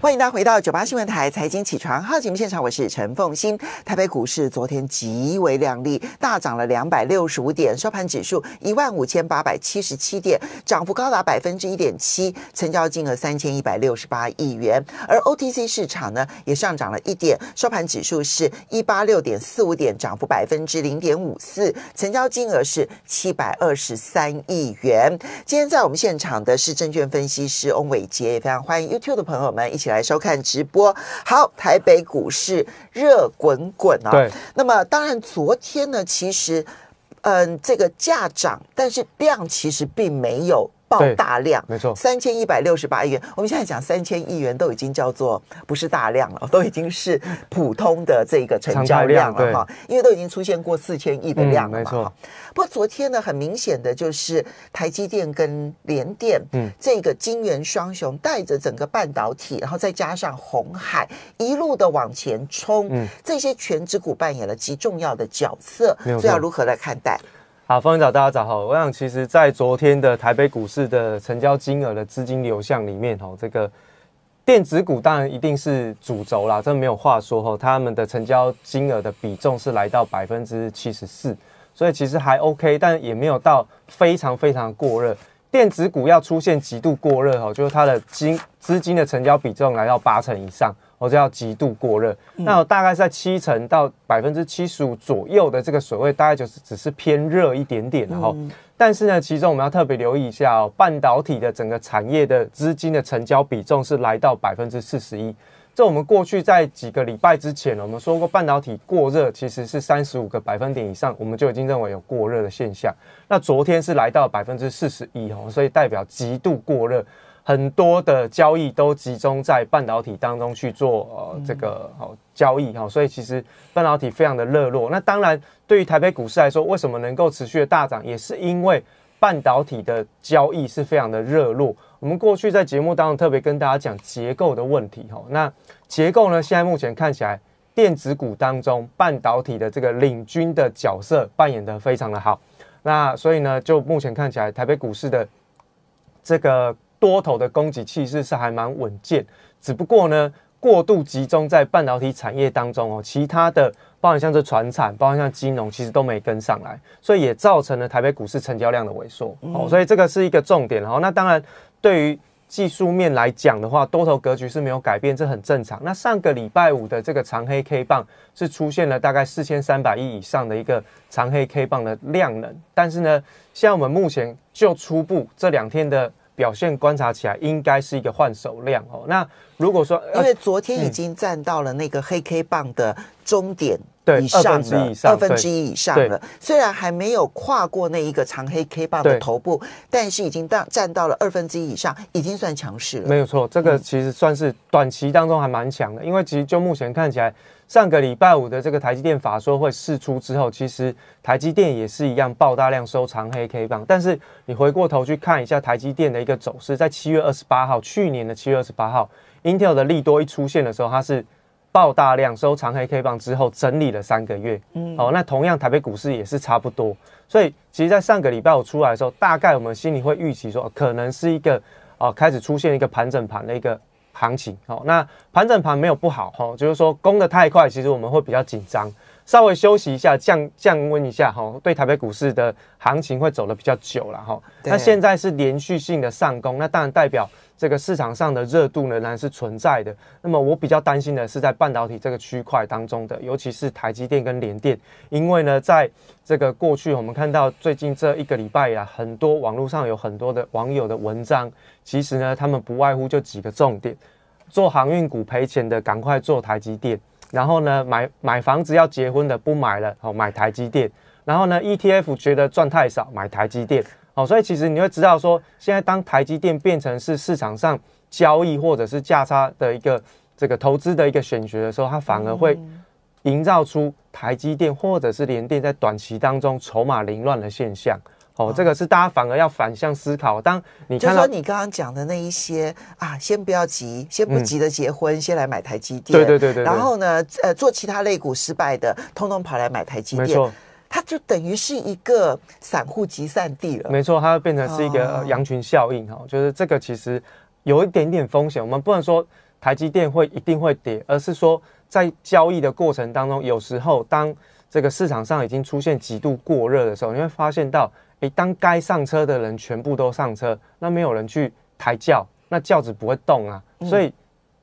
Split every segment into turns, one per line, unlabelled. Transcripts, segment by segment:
欢迎大家回到九八新闻台财经起床号节目现场，我是陈凤欣。台北股市昨天极为亮丽，大涨了两百六十五点，收盘指数一万五千八百七十七点，涨幅高达百分之一点七，成交金额三千一百六十八亿元。而 OTC 市场呢，也上涨了一点，收盘指数是一八六点四五点，涨幅百分之零点五四，成交金额是七百二十三亿元。今天在我们现场的是证券分析师翁伟杰，也非常欢迎 YouTube 的朋友们一起。来收看直播，好，台北股市热滚滚啊！对，那么当然，昨天呢，其实，嗯，这个价涨，但是量其实并没有。爆大量，没错，三千一百六十八亿元。我们现在讲三千亿元都已经叫做不是大量了，都已经是普通的这个成交量了哈。因为都已经出现过四千亿的量了，没错。不过昨天呢，很明显的就是台积电跟联电，嗯，这个金元双雄带着整个半导体，然后再加上红海一路的往前冲，嗯，这些全职股扮演了极重要的角色，所以要如何来看待？
好，方领早，大家早好。我想，其实，在昨天的台北股市的成交金额的资金流向里面，哈，这个电子股当然一定是主轴啦，这没有话说哈。他们的成交金额的比重是来到百分之七十四，所以其实还 OK，但也没有到非常非常过热。电子股要出现极度过热，哈，就是它的金资金的成交比重来到八成以上。我叫极度过热，那大概在七成到百分之七十五左右的这个水位，大概就是只是偏热一点点然哦。但是呢，其中我们要特别留意一下哦，半导体的整个产业的资金的成交比重是来到百分之四十一。这我们过去在几个礼拜之前，我们说过半导体过热其实是三十五个百分点以上，我们就已经认为有过热的现象。那昨天是来到百分之四十一哦，所以代表极度过热。很多的交易都集中在半导体当中去做呃这个好交易哈，所以其实半导体非常的热络。那当然对于台北股市来说，为什么能够持续的大涨，也是因为半导体的交易是非常的热络。我们过去在节目当中特别跟大家讲结构的问题哈，那结构呢，现在目前看起来电子股当中半导体的这个领军的角色扮演的非常的好。那所以呢，就目前看起来台北股市的这个。多头的供给气势是还蛮稳健，只不过呢，过度集中在半导体产业当中哦，其他的包含像这船产，包括像金融，其实都没跟上来，所以也造成了台北股市成交量的萎缩哦，所以这个是一个重点。然后，那当然对于技术面来讲的话，多头格局是没有改变，这很正常。那上个礼拜五的这个长黑 K 棒是出现了大概四千三百亿以上的一个长黑 K 棒的量能，但是呢，像我们目前就初步这两天的。表现观察起来应该是一个换手量哦。那如果说，因为昨天已经占到了那个黑 K 棒
的终点以上的二分之一以上了，虽然还没有跨过那一个长黑 K 棒的头部，但是已经到占到了二分之一以上，已经算强势
了。没有错，这个其实算是短期当中还蛮强的，因为其实就目前看起来。上个礼拜五的这个台积电法说会试出之后，其实台积电也是一样爆大量收长黑 K 棒。但是你回过头去看一下台积电的一个走势，在七月二十八号，去年的七月二十八号，Intel 的利多一出现的时候，它是爆大量收长黑 K 棒之后整理了三个月。嗯，那同样台北股市也是差不多。所以其实，在上个礼拜五出来的时候，大概我们心里会预期说，可能是一个哦，开始出现一个盘整盘的一个。行情好，那盘整盘没有不好哈，就是说攻得太快，其实我们会比较紧张，稍微休息一下，降降温一下哈，对台北股市的行情会走得比较久了哈。那现在是连续性的上攻，那当然代表。这个市场上的热度仍然是存在的。那么我比较担心的是在半导体这个区块当中的，尤其是台积电跟联电，因为呢，在这个过去我们看到最近这一个礼拜呀，很多网络上有很多的网友的文章，其实呢，他们不外乎就几个重点：做航运股赔钱的赶快做台积电，然后呢，买买房子要结婚的不买了，哦，买台积电，然后呢，ETF 觉得赚太少，买台积电。哦，所以其实你会知道说，现在当台积电变成是市场上交易或者是价差的一个这个投资的一个选择的时候，它反而会营造出台积电或者是联电在短期当中筹码凌乱的现象。哦，这个是大家反而要反向思考。当你就说你
刚刚讲的那一些啊，先不要急，先不急着结婚，先来买台积电。对对对对。然后呢，呃，做其他类股失败的，通通跑来买台积电。没错。它就等于是一个散户集散地了。没错，它会变成是一个羊
群效应哈，就是这个其实有一点点风险。我们不能说台积电会一定会跌，而是说在交易的过程当中，有时候当这个市场上已经出现极度过热的时候，你会发现到，诶，当该上车的人全部都上车，那没有人去抬轿，那轿子不会动啊。所以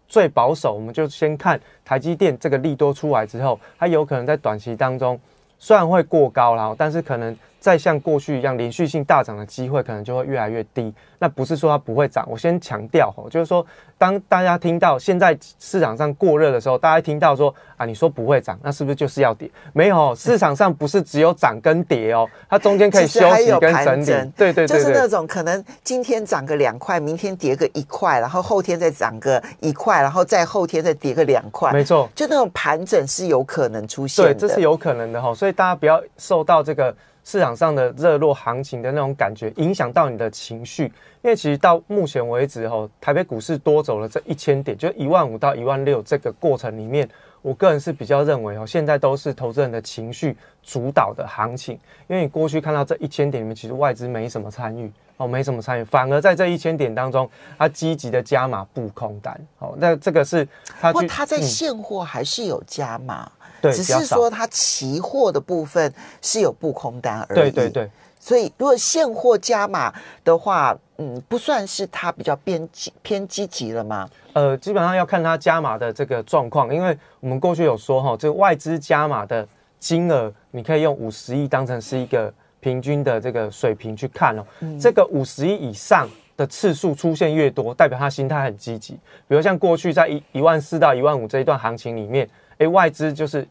最保守，我们就先看台积电这个利多出来之后，它有可能在短期当中。虽然会过高了，但是可能。再像过去一样连续性大涨的机会可能就会越来越低。那不是说它不会涨，我先强调哈，就是说当大家听到现在市场上过热的时候，大家听到说啊，你说不会涨，那是不是就是要跌？没有，市场上不是只有涨跟跌哦，它中间可以休息跟盘整，对对对，就是那
种可能今天涨个两块，明天跌个一块，然后后天再涨个一块，然后再后天再跌个两块，没错，
就那种盘整是有可能出现的，对，这是有可能的哈，所以大家不要受到这个。市场上的热络行情的那种感觉，影响到你的情绪，因为其实到目前为止，吼，台北股市多走了这一千点，就一万五到一万六这个过程里面，我个人是比较认为，哦，现在都是投资人的情绪主导的行情，因为你过去看到这一千点里面，其实外资没什么参与，哦，没什么参与，反而在这一千点当中，他积极的加码布空单，哦，那这个是他去他在现
货还是有加码？只是说它期货的部分是有布空单而已，对对对，所以如果现货加码的话，嗯，不算是它比较偏激偏
积极了嘛？呃，基本上要看它加码的这个状况，因为我们过去有说哈，这个外资加码的金额，你可以用五十亿当成是一个平均的这个水平去看哦。这个五十亿以上的次数出现越多，代表它心态很积极。比如像过去在一一万四到一万五这一段行情里面。哎，外资就是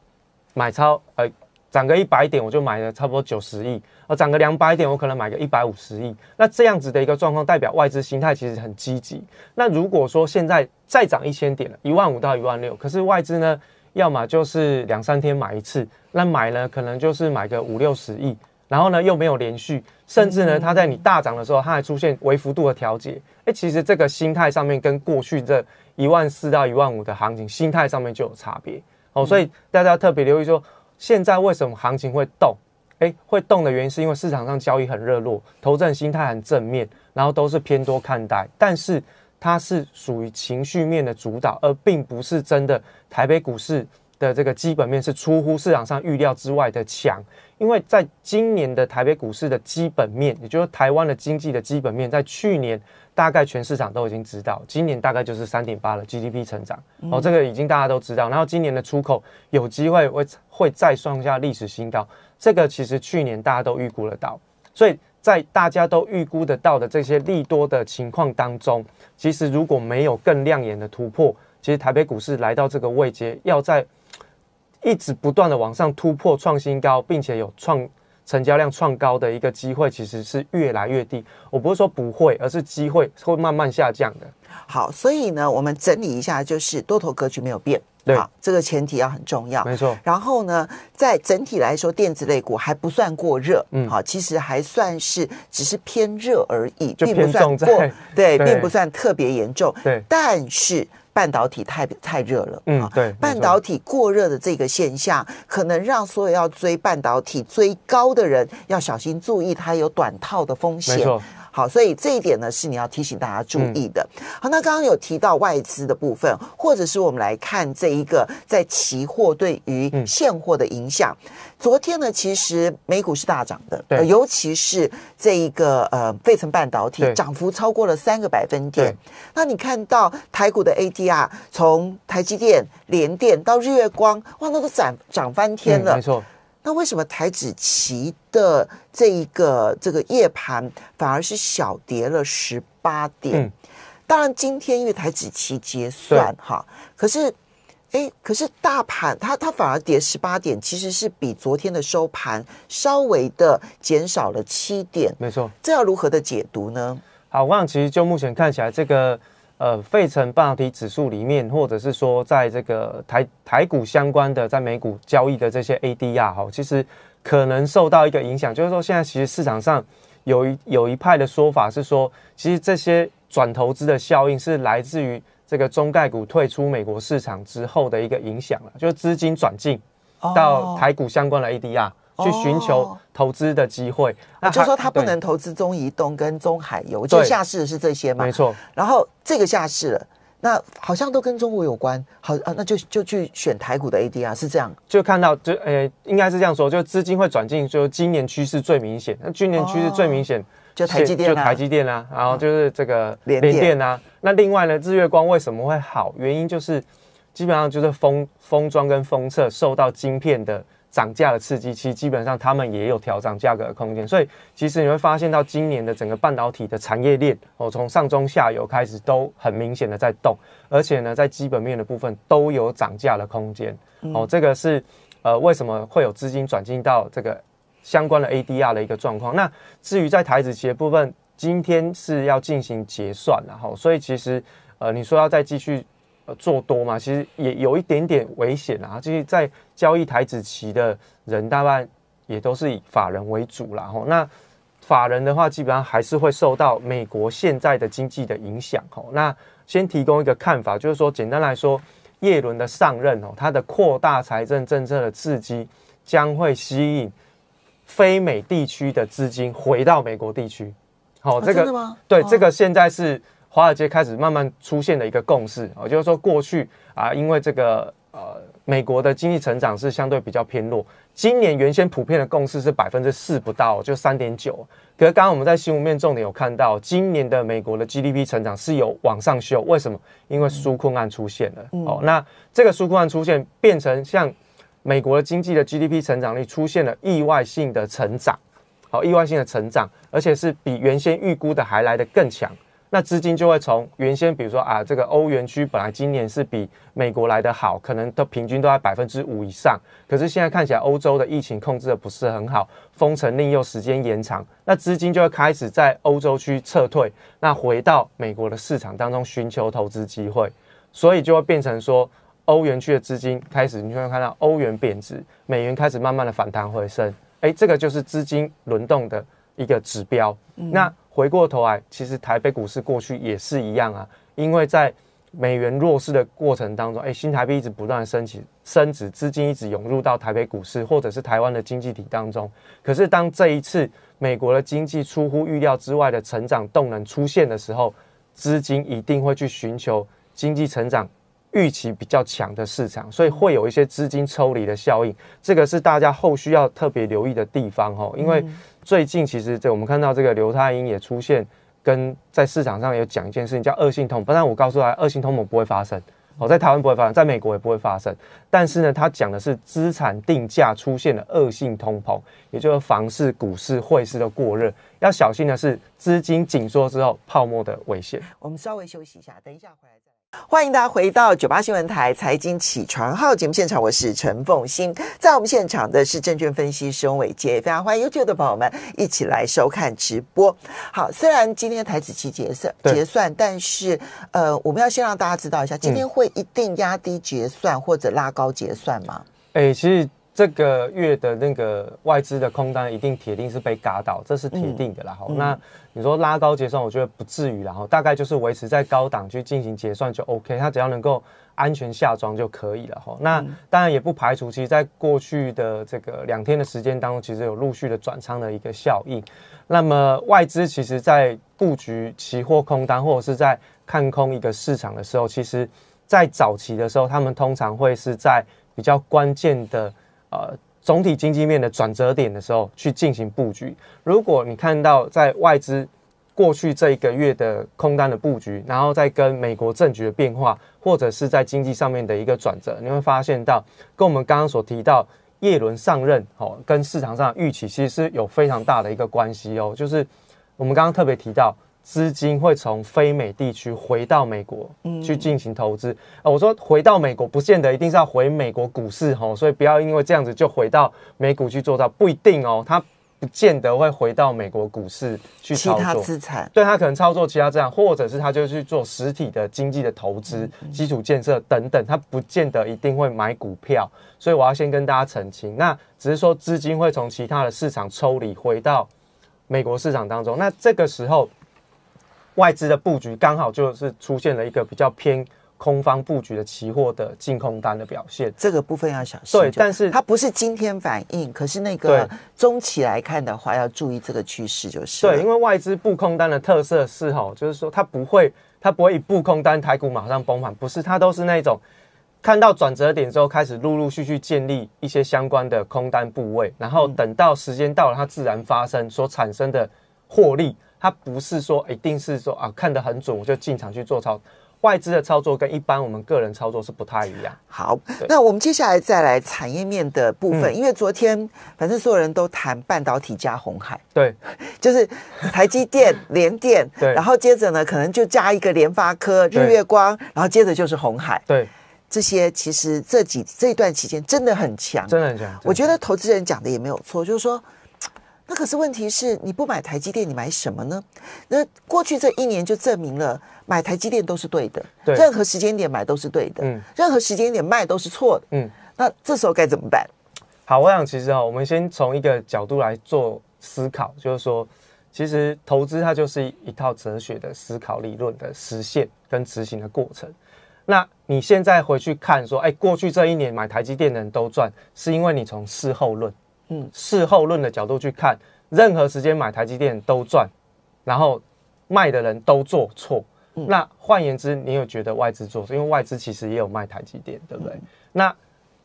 买超，呃，涨个一百点我就买了差不多九十亿，啊，涨个两百点我可能买个一百五十亿。那这样子的一个状况，代表外资心态其实很积极。那如果说现在再涨一千点了，一万五到一万六，可是外资呢，要么就是两三天买一次，那买呢可能就是买个五六十亿，然后呢又没有连续，甚至呢它在你大涨的时候它还出现微幅度的调节。哎，其实这个心态上面跟过去这一万四到一万五的行情心态上面就有差别。哦，所以大家特别留意说，现在为什么行情会动？哎，会动的原因是因为市场上交易很热络，投资人心态很正面，然后都是偏多看待。但是它是属于情绪面的主导，而并不是真的台北股市的这个基本面是出乎市场上预料之外的强。因为在今年的台北股市的基本面，也就是台湾的经济的基本面，在去年。大概全市场都已经知道，今年大概就是三点八了 GDP 成长，哦，这个已经大家都知道。然后今年的出口有机会会会再创下历史新高，这个其实去年大家都预估得到。所以在大家都预估得到的这些利多的情况当中，其实如果没有更亮眼的突破，其实台北股市来到这个位阶，要在一直不断的往上突破创新高，并且有创。成交量创高的一个机会其实是越来越低，我不是说不会，而是机会会慢慢下降的。
好，所以呢，我们整理一下，就是多头格局没有变，对，这个前提要很重要，没错。然后呢，在整体来说，电子类股还不算过热，嗯，好，其实还算是只是偏热而已，并不算过，对，并不算特别严重，对，但是。半导体太太热了，嗯，对，半导体过热的这个现象，可能让所有要追半导体追高的人要小心注意，它有短套的风险。好，所以这一点呢是你要提醒大家注意的。好，那刚刚有提到外资的部分，或者是我们来看这一个在期货对于现货的影响。昨天呢，其实美股是大涨的，对，尤其是这一个呃，费城半导体涨幅超过了三个百分点。那你看到台股的 ADR，从台积电、联电到日月光，哇，那都涨涨翻天了，没错。那为什么台指期的这一个这个夜盘反而是小跌了十八点？当然，今天因为台指期结算哈，可是。哎，可是大盘它它反而跌十八点，其实是比昨天的收盘稍微的减少了七
点。没错，这要如何的解读呢？好，我想其实就目前看起来，这个呃费城半导体指数里面，或者是说在这个台台股相关的，在美股交易的这些 ADR 哈，其实可能受到一个影响，就是说现在其实市场上有一有一派的说法是说，其实这些转投资的效应是来自于。这个中概股退出美国市场之后的一个影响了，就是资金转进到台股相关的 ADR 去寻求投资的机会。那就说他不能
投资中移动跟中海油，就下市的是这些嘛？没错。然后这个下市了，那好像都跟中国有关。好啊，那就就去选台股的 ADR 是这样。
就看到就呃，应该是这样说，就资金会转进，就今年趋势最明显。那去年趋势最明显。就台积电啊，就台积电啊，然后就是这个联电啊。那另外呢，日月光为什么会好？原因就是基本上就是封封装跟封测受到晶片的涨价的刺激，其实基本上他们也有调整价格的空间。所以其实你会发现到今年的整个半导体的产业链，哦，从上中下游开始都很明显的在动，而且呢，在基本面的部分都有涨价的空间。哦，这个是呃，为什么会有资金转进到这个？相关的 ADR 的一个状况。那至于在台子期的部分，今天是要进行结算然后所以其实，呃，你说要再继续呃做多嘛，其实也有一点点危险啊。这些在交易台子期的人，大概也都是以法人为主啦吼，那法人的话，基本上还是会受到美国现在的经济的影响吼，那先提供一个看法，就是说，简单来说，叶伦的上任哦，他的扩大财政政策的刺激将会吸引。非美地区的资金回到美国地区，好，这个对这个现在是华尔街开始慢慢出现的一个共识。也就是说，过去啊，因为这个呃，美国的经济成长是相对比较偏弱。今年原先普遍的共识是百分之四不到，就三点九。可是刚刚我们在新闻面重点有看到，今年的美国的 GDP 成长是有往上修。为什么？因为纾困案出现了哦。那这个纾困案出现，变成像。美国的经济的 GDP 成长率出现了意外性的成长，好，意外性的成长，而且是比原先预估的还来得更强。那资金就会从原先，比如说啊，这个欧元区本来今年是比美国来得好，可能都平均都在百分之五以上，可是现在看起来欧洲的疫情控制的不是很好，封城令又时间延长，那资金就会开始在欧洲区撤退，那回到美国的市场当中寻求投资机会，所以就会变成说。欧元区的资金开始，你就会看到欧元贬值，美元开始慢慢的反弹回升。哎，这个就是资金轮动的一个指标。那回过头来，其实台北股市过去也是一样啊，因为在美元弱势的过程当中，哎，新台币一直不断升起升值，资金一直涌入到台北股市或者是台湾的经济体当中。可是当这一次美国的经济出乎预料之外的成长动能出现的时候，资金一定会去寻求经济成长。预期比较强的市场，所以会有一些资金抽离的效应，这个是大家后续要特别留意的地方哦。因为最近其实这我们看到这个刘太英也出现，跟在市场上有讲一件事情叫恶性通膨，但我告诉他恶性通膨不会发生，哦，在台湾不会发生，在美国也不会发生。但是呢，他讲的是资产定价出现了恶性通膨，也就是房市、股市、汇市的过热，要小心的是资金紧缩之后泡沫的危险。
我们稍微休息一下，等一下回来再。欢迎大家回到九八新闻台财经起床号节目现场，我是陈凤欣，在我们现场的是证券分析师翁伟杰，非常欢迎优秀的朋友们一起来收看直播。好，虽然今天台子期结算结算，但是呃，我们要先让大家知道一下，今天会一定压低结算或者拉高结算吗？
哎，其实。这个月的那个外资的空单一定铁定是被嘎倒，这是铁定的啦。哈，那你说拉高结算，我觉得不至于啦。哈，大概就是维持在高档去进行结算就 OK，它只要能够安全下装就可以了。哈，那当然也不排除，其实在过去的这个两天的时间当中，其实有陆续的转仓的一个效应。那么外资其实在布局期货空单或者是在看空一个市场的时候，其实，在早期的时候，他们通常会是在比较关键的。呃，总体经济面的转折点的时候去进行布局。如果你看到在外资过去这一个月的空单的布局，然后再跟美国政局的变化，或者是在经济上面的一个转折，你会发现到跟我们刚刚所提到叶伦上任，哦，跟市场上预期其实是有非常大的一个关系哦。就是我们刚刚特别提到。资金会从非美地区回到美国去进行投资啊！我说回到美国，不见得一定是要回美国股市哦，所以不要因为这样子就回到美股去做它，不一定哦，它不见得会回到美国股市去操作。其他资产，对，它可能操作其他资产，或者是它就去做实体的经济的投资、基础建设等等，它不见得一定会买股票。所以我要先跟大家澄清，那只是说资金会从其他的市场抽离回到美国市场当中，那这个时候。外资的布局刚好就是出现了一个比较偏空方布局的期货的净空单的表现，这个部分要小心。对，但是它不是今天反应，可是那个中期来看的话，要注意这个趋势就是。对，因为外资布空单的特色是吼，就是说它不会，它不会以布空单台股马上崩盘，不是，它都是那种看到转折点之后开始陆陆续续建立一些相关的空单部位，然后等到时间到了，它自然发生所产生的获利。它不是说一定是说啊，看得很准我就进场去做操，外资的操作跟一般我们个人操作是不太一样。好，那我
们接下来再来产业面的部分，因为昨天反正所有人都谈半导体加红海，对，就是台积电、联电，然后接着呢可能就加一个联发科、日月光，然后接着就是红海，对，这些其实这几这段期间真的很强，真的很强。我觉得投资人讲的也没有错，就是说。那可是问题是你不买台积电，你买什么呢？那过去这一年就证明了，买台积电都是对的，对，任何时间点买都是对的，嗯，任何时间点卖都是错的，嗯。那这时候该怎么
办？好，我想其实啊，我们先从一个角度来做思考，就是说，其实投资它就是一套哲学的思考、理论的实现跟执行的过程。那你现在回去看，说，哎，过去这一年买台积电的人都赚，是因为你从事后论。嗯，事后论的角度去看，任何时间买台积电都赚，然后卖的人都做错。那换言之，你有觉得外资做错？因为外资其实也有卖台积电，对不对？那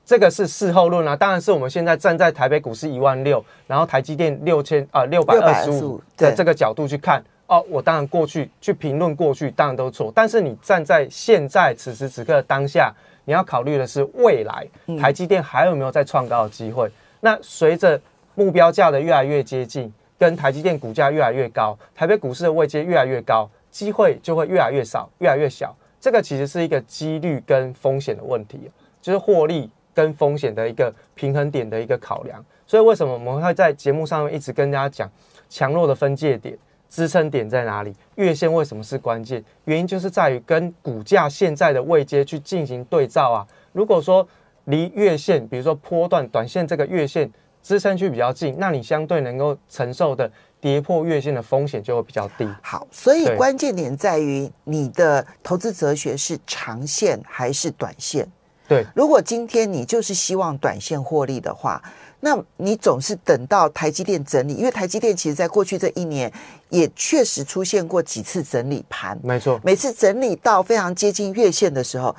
这个是事后论啊。当然是我们现在站在台北股市一万六，然后台积电六千啊六百二十五的这个角度去看。哦，我当然过去去评论过去，当然都错。但是你站在现在此时此刻当下，你要考虑的是未来台积电还有没有再创高的机会。那随着目标价的越来越接近，跟台积电股价越来越高，台北股市的位阶越来越高，机会就会越来越少，越来越小。这个其实是一个几率跟风险的问题，就是获利跟风险的一个平衡点的一个考量。所以为什么我们会在节目上面一直跟大家讲强弱的分界点、支撑点在哪里？月线为什么是关键？原因就是在于跟股价现在的位阶去进行对照啊。如果说，离月线，比如说波段、短线这个月线支撑区比较近，那你相对能够承受的跌破月线的风险就会比较低。好，所以关
键点在于你的投资哲学是长线还是短线。对，如果今天你就是希望短线获利的话，那你总是等到台积电整理，因为台积电其实在过去这一年也确实出现过几次整理盘，没错，每次整理到非常接近月线的时候。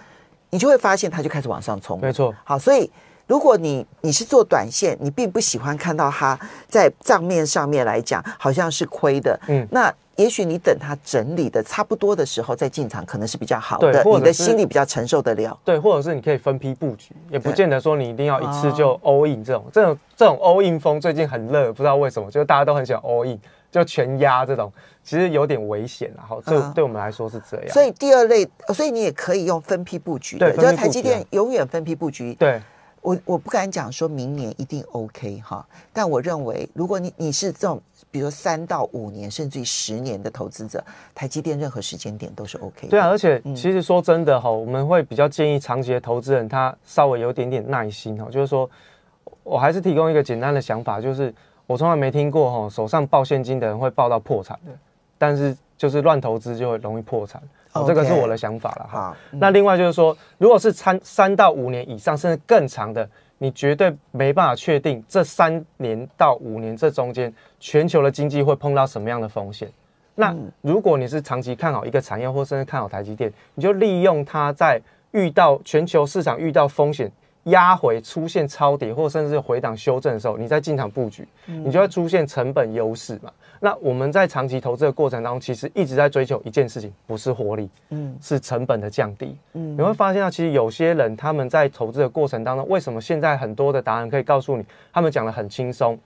你就会发现，它就开始往上冲。没错，好，所以如果你你是做短线，你并不喜欢看到它在账面上面来讲好像是亏的，嗯，那也许你等它整理的差不多的时候再进场，可能是比较好的，你的心里比较承受得了。
对，或者是你可以分批布局，也不见得说你一定要一次就 all in 这种这种这种 all in 风最近很热，不知道为什么，就是大家都很喜欢 all in。就全压这种，其实有点危险，然后这对我们来说是这样。所
以第二类，所以你也可以用分批布局。对，就台积电
永远分批布局。对，
我我不敢讲说明年一定 OK 哈，但我认为如果你你是这种，比如说三到五年，甚至十年的投资者，台积电任何时间点都是 OK。对啊，而且
其实说真的哈，我们会比较建议长期的投资人，他稍微有点点耐心哈，就是说我还是提供一个简单的想法，就是。我从来没听过哈，手上抱现金的人会抱到破产的，但是就是乱投资就会容易破产，这个是我的想法了哈。那另外就是说，如果是参三到五年以上，甚至更长的，你绝对没办法确定这三年到五年这中间全球的经济会碰到什么样的风险。那如果你是长期看好一个产业，或甚至看好台积电，你就利用它在遇到全球市场遇到风险。压回出现超跌，或甚至回档修正的时候，你在进场布局，你就会出现成本优势嘛？那我们在长期投资的过程当中，其实一直在追求一件事情，不是获利，嗯，是成本的降低。嗯，你会发现啊，其实有些人他们在投资的过程当中，为什么现在很多的答案可以告诉你，他们讲的很轻松，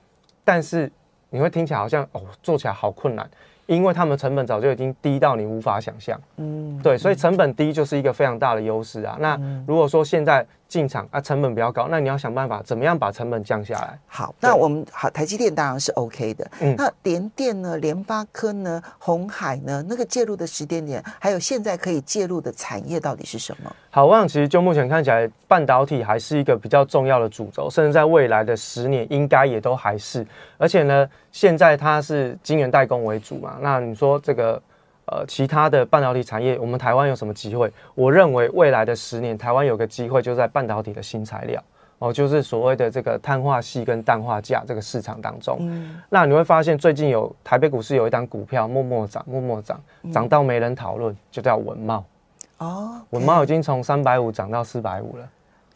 但是你会听起来好像哦，做起来好困难，因为他们成本早就已经低到你无法想象。嗯，对，所以成本低就是一个非常大的优势啊。那如果说现在进场啊，成本比较高，那你要想办法怎么样把成本降下来。好，那我们好，台积电当然是 OK 的。嗯，那
联电呢？联发科呢？红海呢？那个介入的时间点，还有现在可以介入的产
业到底是什么？好，我想其实就目前看起来，半导体还是一个比较重要的主轴，甚至在未来的十年应该也都还是。而且呢，现在它是晶圆代工为主嘛，那你说这个。呃，其他的半导体产业，我们台湾有什么机会？我认为未来的十年，台湾有个机会就在半导体的新材料哦，就是所谓的这个碳化系跟氮化镓这个市场当中。嗯，那你会发现最近有台北股市有一单股票默默涨，默默涨，涨到没人讨论，就叫文茂。哦，文茂已经从三百五涨到四百五了。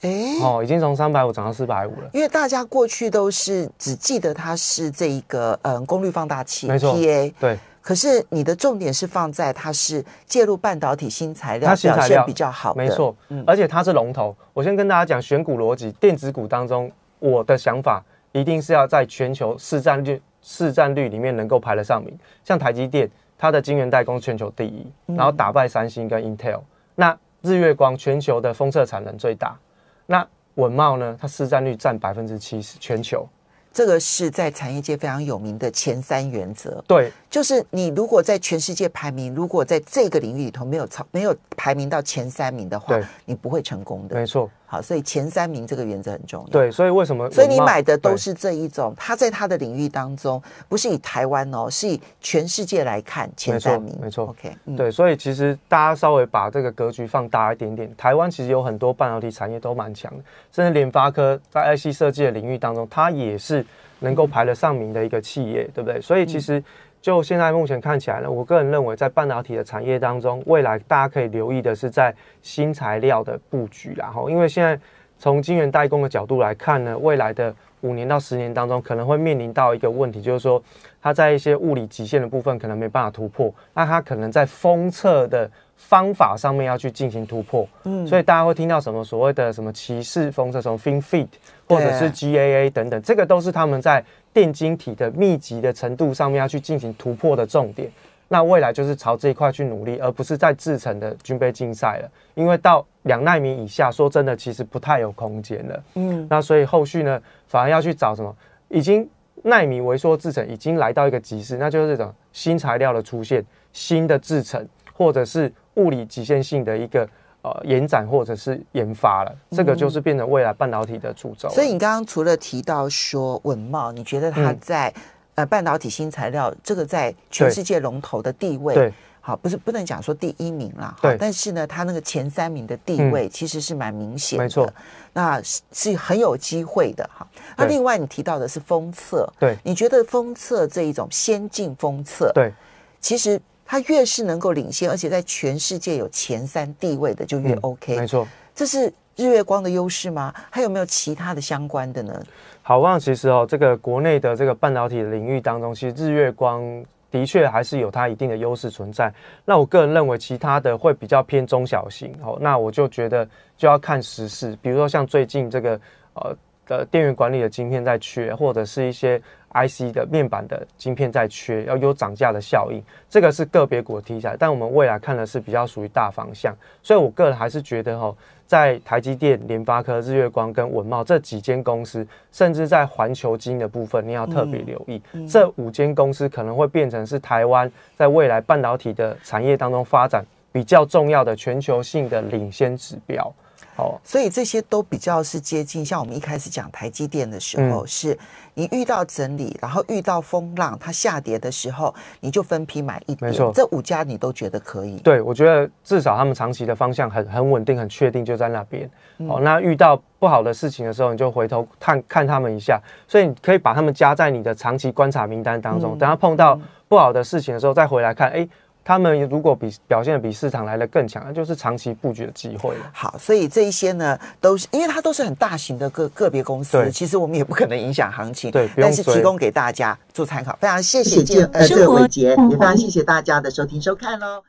哎，哦，已经从三百五涨到四百五了。
因为大家过去都是只记得它是这一个，嗯，功率放大器，没错，对。可是你的重点是放在它是介入半导体新材料，表现比较好，没错。
而且它是龙头。我先跟大家讲选股逻辑：电子股当中，我的想法一定是要在全球市占率市占率里面能够排得上名。像台积电，它的晶圆代工全球第一，然后打败三星跟 Intel。那日月光全球的封测产能最大。那闻茂呢？它市占率占百分之七十，全球。
这个是在产业界非常有名的前三原则。对，就是你如果在全世界排名，如果在这个领域里头没有超没有排名到前三名的话，你不会成功的。没错。好，所以前三名这个原则很重要。
对，所以为什么？所以你买的
都是这一种，它在它的领域当中，不是以台湾哦，是以
全世界来看前三名。没错，OK，对，所以其实大家稍微把这个格局放大一点点，台湾其实有很多半导体产业都蛮强的，甚至联发科在 IC 设计的领域当中，它也是能够排得上名的一个企业，对不对？所以其实。就现在目前看起来呢，我个人认为在半导体的产业当中，未来大家可以留意的是在新材料的布局然后因为现在从晶圆代工的角度来看呢，未来的五年到十年当中，可能会面临到一个问题，就是说它在一些物理极限的部分可能没办法突破，那它可能在封测的。方法上面要去进行突破，嗯，所以大家会听到什么所谓的什么骑士风车、什么 FinFET 或者是 GAA 等等，这个都是他们在电晶体的密集的程度上面要去进行突破的重点。那未来就是朝这一块去努力，而不是在制成的军备竞赛了。因为到两纳米以下，说真的，其实不太有空间了。嗯，那所以后续呢，反而要去找什么已经纳米微缩制成已经来到一个极致，那就是这种新材料的出现，新的制成。或者是物理极限性的一个呃延展，或者是研发了，这个就是变成未来半导体的主轴。所以你刚刚
除了提到说文茂，你觉得它在呃半导体新材料这个在全世界龙头的地位，对，好，不是不能讲说第一名啦，对，但是呢，它那个前三名的地位其实是蛮明显的，没错，那是是很有机会的哈。那另外你提到的是封测，对，你觉得封测这一种先进封测，对，其实。它越是能够领先，而且在全世界有前三地位
的，就越 OK。没错，
这是日月光的优势吗？它有没有其他的相关的
呢？好望，其实哦，这个国内的这个半导体领域当中，其实日月光的确还是有它一定的优势存在。那我个人认为，其他的会比较偏中小型。哦，那我就觉得就要看时事，比如说像最近这个呃的电源管理的晶片在缺，或者是一些。I C 的面板的晶片在缺，要有涨价的效应，这个是个别股题材，但我们未来看的是比较属于大方向，所以我个人还是觉得哈，在台积电、联发科、日月光跟文茂这几间公司，甚至在环球因的部分，你要特别留意，这五间公司可能会变成是台湾在未来半导体的产业当中发展比较重要的全球性的领先指标。
所以这些都比较是接近，像我们一开始讲台积电的时候，是你遇到整理，然后遇到风浪，它下跌的时候，
你就分批买一点。没错，这五家你都觉得可以。对，我觉得至少他们长期的方向很很稳定、很确定，就在那边。哦，那遇到不好的事情的时候，你就回头看看他们一下，所以你可以把他们加在你的长期观察名单当中。等他碰到不好的事情的时候，再回来看。哎。他们如果比表现的比市场来的更强，那就是长期布局的机会了。好，所以这一些呢，都是因为它都是很大型的个个别公司。其
实我们也不可能影响行情，对，但是提供给大家做参考。非常谢谢杰呃，周伟杰，也非常谢谢大家的收听收看喽。